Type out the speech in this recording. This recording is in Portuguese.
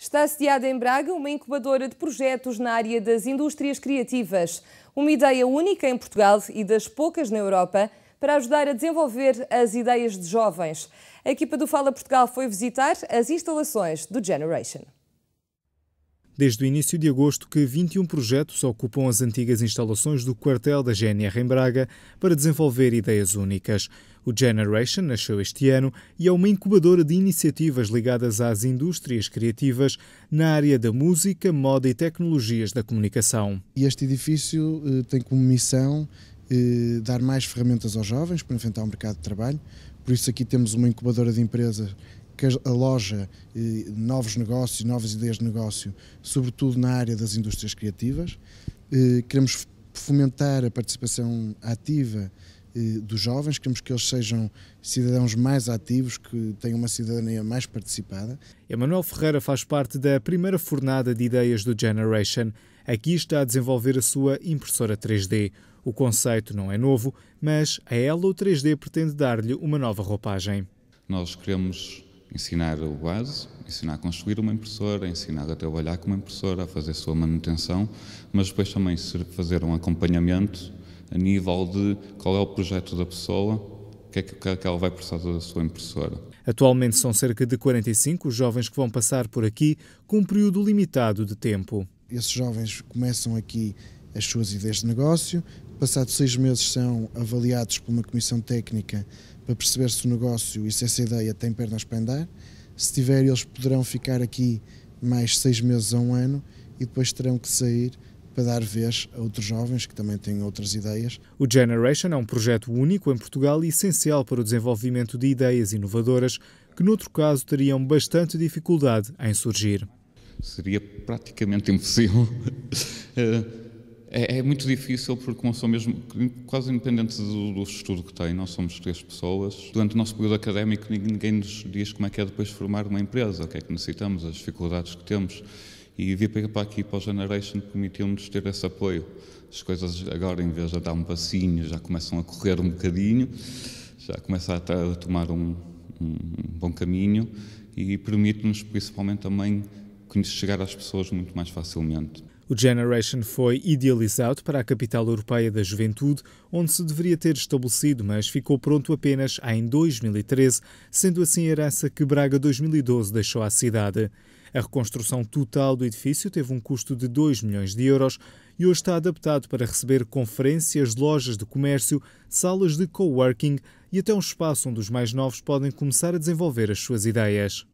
Está sediada em Braga uma incubadora de projetos na área das indústrias criativas, uma ideia única em Portugal e das poucas na Europa para ajudar a desenvolver as ideias de jovens. A equipa do Fala Portugal foi visitar as instalações do Generation. Desde o início de agosto que 21 projetos ocupam as antigas instalações do quartel da GNR em Braga para desenvolver ideias únicas. O Generation nasceu este ano e é uma incubadora de iniciativas ligadas às indústrias criativas na área da música, moda e tecnologias da comunicação. E este edifício eh, tem como missão eh, dar mais ferramentas aos jovens para enfrentar o mercado de trabalho. Por isso aqui temos uma incubadora de empresas que a loja, eh, novos negócios, novas ideias de negócio, sobretudo na área das indústrias criativas. Eh, queremos fomentar a participação ativa eh, dos jovens, queremos que eles sejam cidadãos mais ativos, que tenham uma cidadania mais participada. Emanuel Ferreira faz parte da primeira fornada de ideias do Generation. Aqui está a desenvolver a sua impressora 3D. O conceito não é novo, mas a o 3D pretende dar-lhe uma nova roupagem. Nós queremos ensinar o base, ensinar a construir uma impressora, ensinar a trabalhar com uma impressora, a fazer a sua manutenção, mas depois também fazer um acompanhamento a nível de qual é o projeto da pessoa, o que é que é ela vai precisar da sua impressora. Atualmente são cerca de 45 os jovens que vão passar por aqui com um período limitado de tempo. Esses jovens começam aqui as suas ideias de negócio. Passados seis meses, são avaliados por uma comissão técnica para perceber se o negócio e se essa ideia tem pernas para andar. Se tiver, eles poderão ficar aqui mais seis meses a um ano e depois terão que sair para dar vez a outros jovens que também têm outras ideias. O Generation é um projeto único em Portugal e essencial para o desenvolvimento de ideias inovadoras que, noutro caso, teriam bastante dificuldade em surgir. Seria praticamente impossível. Eh, é, é, muito difícil porque não sou mesmo quase independente do, do, estudo que tem, nós somos três pessoas. Durante o nosso período académico ninguém nos diz como é que é depois formar uma empresa, o que é que necessitamos, as dificuldades que temos. E vir para aqui para o Generation permitiu-nos ter esse apoio. As coisas agora, em vez de dar um passinho, já começam a correr um bocadinho, já começa a, a tomar um, um bom caminho e permite-nos principalmente também chegar às pessoas muito mais facilmente. O Generation foi idealizado para a capital europeia da juventude, onde se deveria ter estabelecido, mas ficou pronto apenas em 2013, sendo assim a herança que Braga 2012 deixou à cidade. A reconstrução total do edifício teve um custo de 2 milhões de euros e hoje está adaptado para receber conferências, lojas de comércio, salas de coworking e até um espaço onde os mais novos podem começar a desenvolver as suas ideias.